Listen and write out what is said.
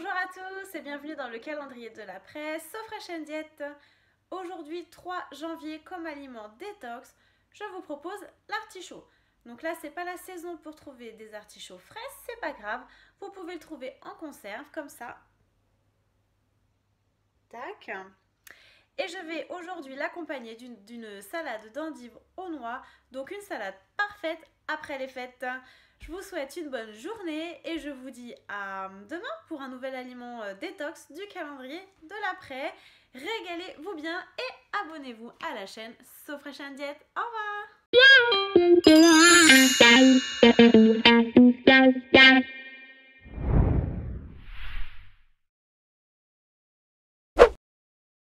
Bonjour à tous et bienvenue dans le calendrier de la presse Fresh Diet. Aujourd'hui 3 janvier comme aliment détox, je vous propose l'artichaut. Donc là c'est pas la saison pour trouver des artichauts frais, c'est pas grave, vous pouvez le trouver en conserve comme ça. Tac. Et je vais aujourd'hui l'accompagner d'une salade d'endives aux noix, donc une salade parfaite après les fêtes. Je vous souhaite une bonne journée et je vous dis à demain pour un nouvel aliment euh, détox du calendrier de l'après. Régalez-vous bien et abonnez-vous à la chaîne So Au revoir